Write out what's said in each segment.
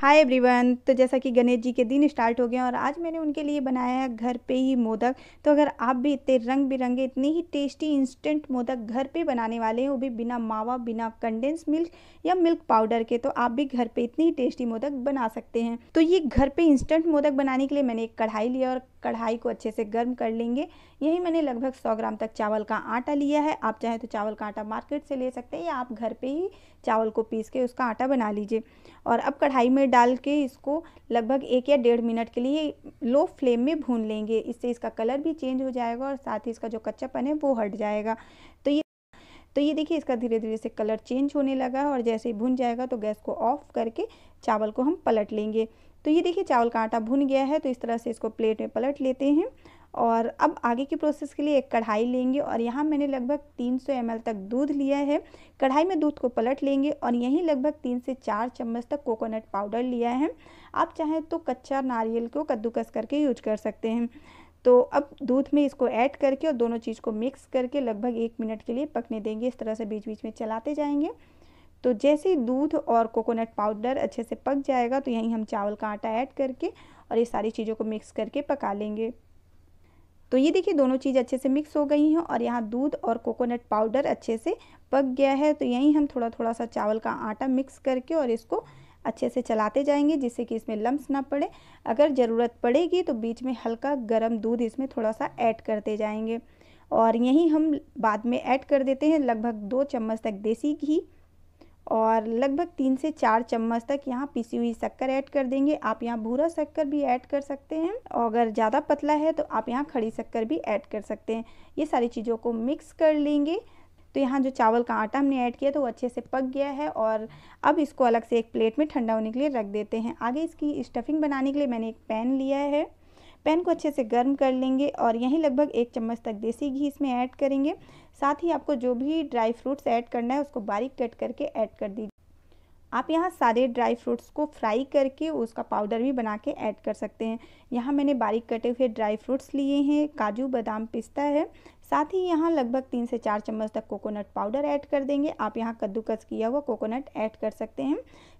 hi everyone तो जैसा कि गणेश जी के दिन स्टार्ट हो गए और आज मैंने उनके लिए बनाया है घर पे ही मोदक तो अगर आप भी इतने रंग बिरंगे इतने ही टेस्टी इंस्टेंट मोदक घर पे बनाने वाले हैं वो भी बिना मावा बिना कंडेंस मिल्क या मिल्क पाउडर के तो आप भी घर पे इतने ही टेस्टी मोदक बना सकते हैं तो ये घर पर इंस्टेंट मोदक बनाने के लिए मैंने एक कढ़ाई लिया और कढ़ाई को अच्छे से गर्म कर लेंगे यही मैंने लगभग सौ ग्राम तक चावल का आटा लिया है आप चाहे तो चावल का आटा मार्केट से ले सकते हैं या आप घर पर ही चावल को पीस के उसका आटा बना लीजिए और अब कढ़ाई में में डाल के इसको लगभग एक या डेढ़ मिनट के लिए लो फ्लेम में भून लेंगे इससे इसका कलर भी चेंज हो जाएगा और साथ ही इसका जो कच्चापन है वो हट जाएगा तो ये तो ये देखिए इसका धीरे धीरे से कलर चेंज होने लगा और जैसे ही भुन जाएगा तो गैस को ऑफ करके चावल को हम पलट लेंगे तो ये देखिए चावल का आटा भुन गया है तो इस तरह से इसको प्लेट में पलट लेते हैं और अब आगे की प्रोसेस के लिए एक कढ़ाई लेंगे और यहाँ मैंने लगभग 300 सौ तक दूध लिया है कढ़ाई में दूध को पलट लेंगे और यहीं लगभग तीन से चार चम्मच तक कोकोनट पाउडर लिया है आप चाहें तो कच्चा नारियल को कद्दूकस करके यूज कर सकते हैं तो अब दूध में इसको ऐड करके और दोनों चीज़ को मिक्स करके लगभग एक मिनट के लिए पकने देंगे इस तरह से बीच बीच में चलाते जाएंगे तो जैसे ही दूध और कोकोनट पाउडर अच्छे से पक जाएगा तो यहीं हम चावल का आटा ऐड करके और ये सारी चीज़ों को मिक्स करके पका लेंगे तो ये देखिए दोनों चीज़ अच्छे से मिक्स हो गई हैं और यहाँ दूध और कोकोनट पाउडर अच्छे से पक गया है तो यहीं हम थोड़ा थोड़ा सा चावल का आटा मिक्स करके और इसको अच्छे से चलाते जाएंगे जिससे कि इसमें लम्स ना पड़े अगर ज़रूरत पड़ेगी तो बीच में हल्का गर्म दूध इसमें थोड़ा सा ऐड करते जाएंगे और यहीं हम बाद में ऐड कर देते हैं लगभग दो चम्मच तक देसी घी और लगभग तीन से चार चम्मच तक यहाँ पिसी हुई शक्कर ऐड कर देंगे आप यहाँ भूरा शक्कर भी ऐड कर सकते हैं और अगर ज़्यादा पतला है तो आप यहाँ खड़ी शक्कर भी ऐड कर सकते हैं ये सारी चीज़ों को मिक्स कर लेंगे तो यहाँ जो चावल का आटा हमने ऐड किया तो वो अच्छे से पक गया है और अब इसको अलग से एक प्लेट में ठंडा होने के लिए रख देते हैं आगे इसकी स्टफिंग बनाने के लिए मैंने एक पैन लिया है पैन को अच्छे से गर्म कर लेंगे और यहीं लगभग एक चम्मच तक देसी घी इसमें ऐड करेंगे साथ ही आपको जो भी ड्राई फ्रूट्स ऐड करना है उसको बारीक कट करके ऐड कर दीजिए आप यहाँ सारे ड्राई फ्रूट्स को फ्राई करके उसका पाउडर भी बना के ऐड कर सकते हैं यहाँ मैंने बारीक कटे हुए ड्राई फ्रूट्स लिए हैं काजू बादाम पिस्ता है साथ ही यहाँ लगभग तीन से चार चम्मच तक कोकोनट पाउडर ऐड कर देंगे आप यहाँ कद्दूकस किया हुआ कोकोनट ऐड कर सकते हैं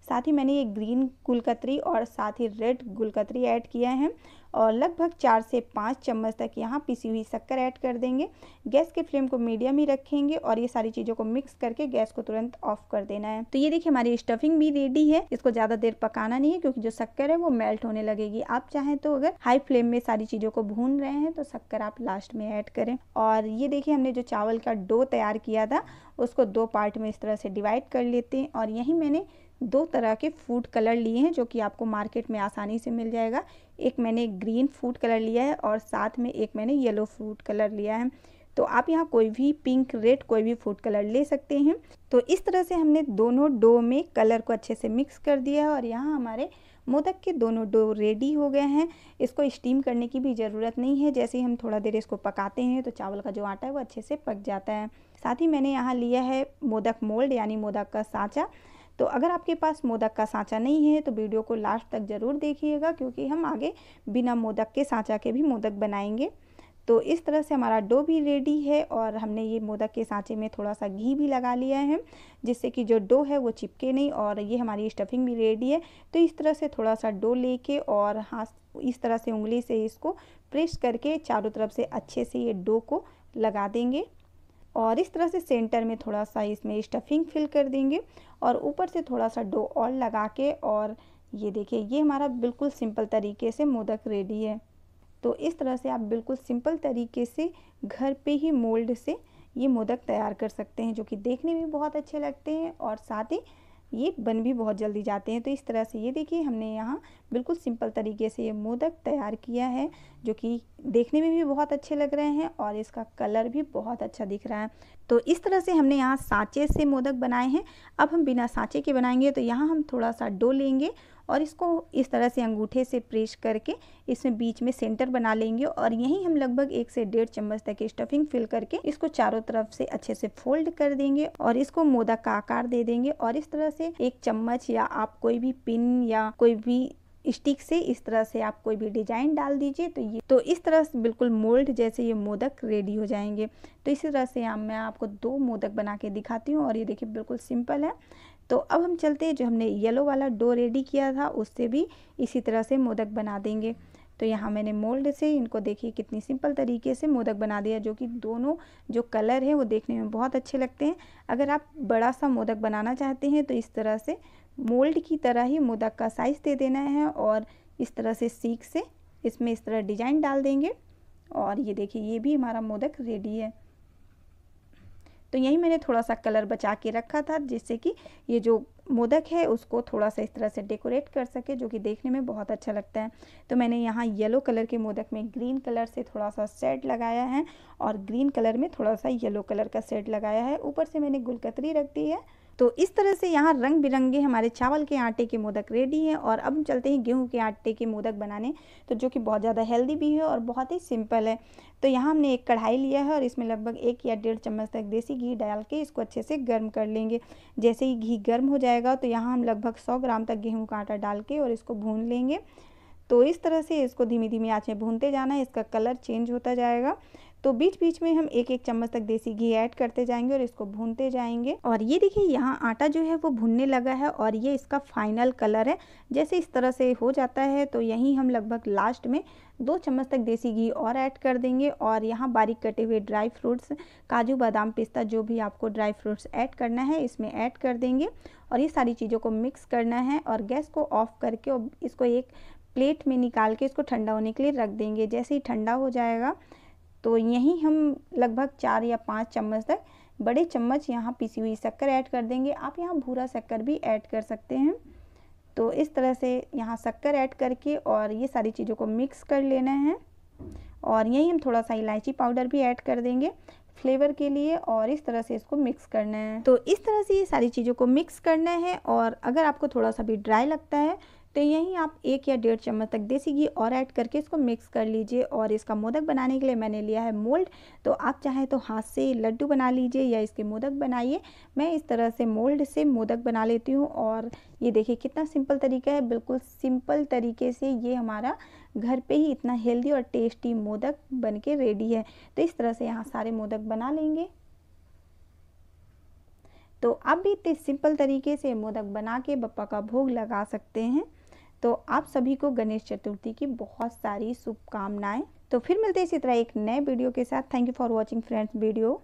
साथ ही मैंने ये ग्रीन गुलकतरी और साथ ही रेड गुलकतरी ऐड किया है और लगभग चार से पाँच चम्मच तक यहाँ पिसी हुई शक्कर ऐड कर देंगे गैस के फ्लेम को मीडियम ही रखेंगे और ये सारी चीज़ों को मिक्स करके गैस को तुरंत ऑफ कर देना है तो ये देखिए हमारी स्टफिंग भी रेडी है इसको ज़्यादा देर पकाना नहीं है क्योंकि जो शक्कर है वो मेल्ट होने लगेगी आप चाहें तो अगर हाई फ्लेम में सारी चीज़ों को भून रहे हैं तो शक्कर आप लास्ट में ऐड करें और ये देखिए हमने जो चावल का डो तैयार किया था उसको दो पार्ट में इस तरह से डिवाइड कर लेते हैं और यहीं मैंने दो तरह के फूड कलर लिए हैं जो कि आपको मार्केट में आसानी से मिल जाएगा एक मैंने ग्रीन फूड कलर लिया है और साथ में एक मैंने येलो फूड कलर लिया है तो आप यहाँ कोई भी पिंक रेड कोई भी फूड कलर ले सकते हैं तो इस तरह से हमने दोनों डो में कलर को अच्छे से मिक्स कर दिया है और यहाँ हमारे मोदक के दोनों डो रेडी हो गए हैं इसको स्टीम करने की भी ज़रूरत नहीं है जैसे ही हम थोड़ा देर इसको पकाते हैं तो चावल का जो आटा है वो अच्छे से पक जाता है साथ ही मैंने यहाँ लिया है मोदक मोल्ड यानी मोदक का साँचा तो अगर आपके पास मोदक का सांचा नहीं है तो वीडियो को लास्ट तक ज़रूर देखिएगा क्योंकि हम आगे बिना मोदक के सांचा के भी मोदक बनाएंगे तो इस तरह से हमारा डो भी रेडी है और हमने ये मोदक के सांचे में थोड़ा सा घी भी लगा लिया है जिससे कि जो डो है वो चिपके नहीं और ये हमारी स्टफिंग भी रेडी है तो इस तरह से थोड़ा सा डो लेके और हाथ इस तरह से उंगली से इसको प्रेस करके चारों तरफ से अच्छे से ये डो को लगा देंगे और इस तरह से सेंटर में थोड़ा सा इसमें स्टफिंग फिल कर देंगे और ऊपर से थोड़ा सा डो और लगा के और ये देखिए ये हमारा बिल्कुल सिंपल तरीके से मोदक रेडी है तो इस तरह से आप बिल्कुल सिंपल तरीके से घर पे ही मोल्ड से ये मोदक तैयार कर सकते हैं जो कि देखने में बहुत अच्छे लगते हैं और साथ ही ये बन भी बहुत जल्दी जाते हैं तो इस तरह से ये देखिए हमने यहाँ बिल्कुल सिंपल तरीके से ये मोदक तैयार किया है जो कि देखने में भी बहुत अच्छे लग रहे हैं और इसका कलर भी बहुत अच्छा दिख रहा है तो इस तरह से हमने यहाँ सांचे से मोदक बनाए हैं अब हम बिना सांचे के बनाएंगे तो यहाँ हम थोड़ा सा डो लेंगे और इसको इस तरह से अंगूठे से प्रेस करके इसमें बीच में सेंटर बना लेंगे और यहीं हम लगभग एक से डेढ़ चम्मच तक स्टफिंग फिल करके इसको चारों तरफ से अच्छे से फोल्ड कर देंगे और इसको मोदक का आकार दे देंगे और इस तरह से एक चम्मच या आप कोई भी पिन या कोई भी स्टिक से इस तरह से आप कोई भी डिजाइन डाल दीजिए तो ये तो इस तरह से बिल्कुल मोल्ड जैसे ये मोदक रेडी हो जाएंगे तो इसी तरह से यहाँ मैं आपको दो मोदक बना के दिखाती हूँ और ये देखिए बिल्कुल सिंपल है तो अब हम चलते हैं जो हमने येलो वाला डो रेडी किया था उससे भी इसी तरह से मोदक बना देंगे तो यहाँ मैंने मोल्ड से इनको देखिए कितनी सिंपल तरीके से मोदक बना दिया जो कि दोनों जो कलर है वो देखने में बहुत अच्छे लगते हैं अगर आप बड़ा सा मोदक बनाना चाहते हैं तो इस तरह से मोल्ड की तरह ही मोदक का साइज़ दे देना है और इस तरह से सीख से इसमें इस तरह डिजाइन डाल देंगे और ये देखिए ये भी हमारा मोदक रेडी है तो यही मैंने थोड़ा सा कलर बचा के रखा था जिससे कि ये जो मोदक है उसको थोड़ा सा इस तरह से डेकोरेट कर सके जो कि देखने में बहुत अच्छा लगता है तो मैंने यहाँ येलो कलर के मोदक में ग्रीन कलर से थोड़ा सा सेट लगाया है और ग्रीन कलर में थोड़ा सा येलो कलर का सेट लगाया है ऊपर से मैंने गुलकतरी रख दी है तो इस तरह से यहाँ रंग बिरंगे हमारे चावल के आटे के मोदक रेडी हैं और अब चलते हैं गेहूँ के आटे के मोदक बनाने तो जो कि बहुत ज़्यादा हेल्दी भी है और बहुत ही सिंपल है तो यहाँ हमने एक कढ़ाई लिया है और इसमें लगभग एक या डेढ़ चम्मच तक देसी घी डाल के इसको अच्छे से गर्म कर लेंगे जैसे ही घी गर्म हो जाएगा तो यहाँ हम लगभग सौ ग्राम तक गेहूँ का आटा डाल के और इसको भून लेंगे तो इस तरह से इसको धीमी धीमी आँच में भूनते जाना है इसका कलर चेंज होता जाएगा तो बीच बीच में हम एक एक चम्मच तक देसी घी ऐड करते जाएंगे और इसको भूनते जाएंगे और ये देखिए यहाँ आटा जो है वो भुनने लगा है और ये इसका फाइनल कलर है जैसे इस तरह से हो जाता है तो यहीं हम लगभग लास्ट में दो चम्मच तक देसी घी और ऐड कर देंगे और यहाँ बारीक कटे हुए ड्राई फ्रूट्स काजू बादाम पिस्ता जो भी आपको ड्राई फ्रूट्स ऐड करना है इसमें ऐड कर देंगे और ये सारी चीज़ों को मिक्स करना है और गैस को ऑफ करके और इसको एक प्लेट में निकाल के इसको ठंडा होने के लिए रख देंगे जैसे ही ठंडा हो जाएगा तो यहीं हम लगभग चार या पाँच चम्मच तक बड़े चम्मच यहाँ पीसी हुई शक्कर ऐड कर देंगे आप यहाँ भूरा शक्कर भी ऐड कर सकते हैं तो इस तरह से यहाँ शक्कर ऐड करके और ये सारी चीज़ों को मिक्स कर लेना है और यहीं हम थोड़ा सा इलायची पाउडर भी ऐड कर देंगे फ्लेवर के लिए और इस तरह से इसको मिक्स करना है तो इस तरह से ये सारी चीज़ों को मिक्स करना है और अगर आपको थोड़ा सा भी ड्राई लगता है तो यहीं आप एक या डेढ़ चम्मच तक देसी घी और ऐड करके इसको मिक्स कर लीजिए और इसका मोदक बनाने के लिए मैंने लिया है मोल्ड तो आप चाहें तो हाथ से लड्डू बना लीजिए या इसके मोदक बनाइए मैं इस तरह से मोल्ड से मोदक बना लेती हूँ और ये देखिए कितना सिंपल तरीका है बिल्कुल सिंपल तरीके से ये हमारा घर पे ही इतना हेल्दी और टेस्टी मोदक बन के रेडी है तो इस तरह से यहाँ सारे मोदक बना लेंगे तो आप भी इतने सिंपल तरीके से मोदक बना के बप्पा का भोग लगा सकते हैं तो आप सभी को गणेश चतुर्थी की बहुत सारी शुभकामनाएं तो फिर मिलते हैं इसी तरह एक नए वीडियो के साथ thank you for watching friends video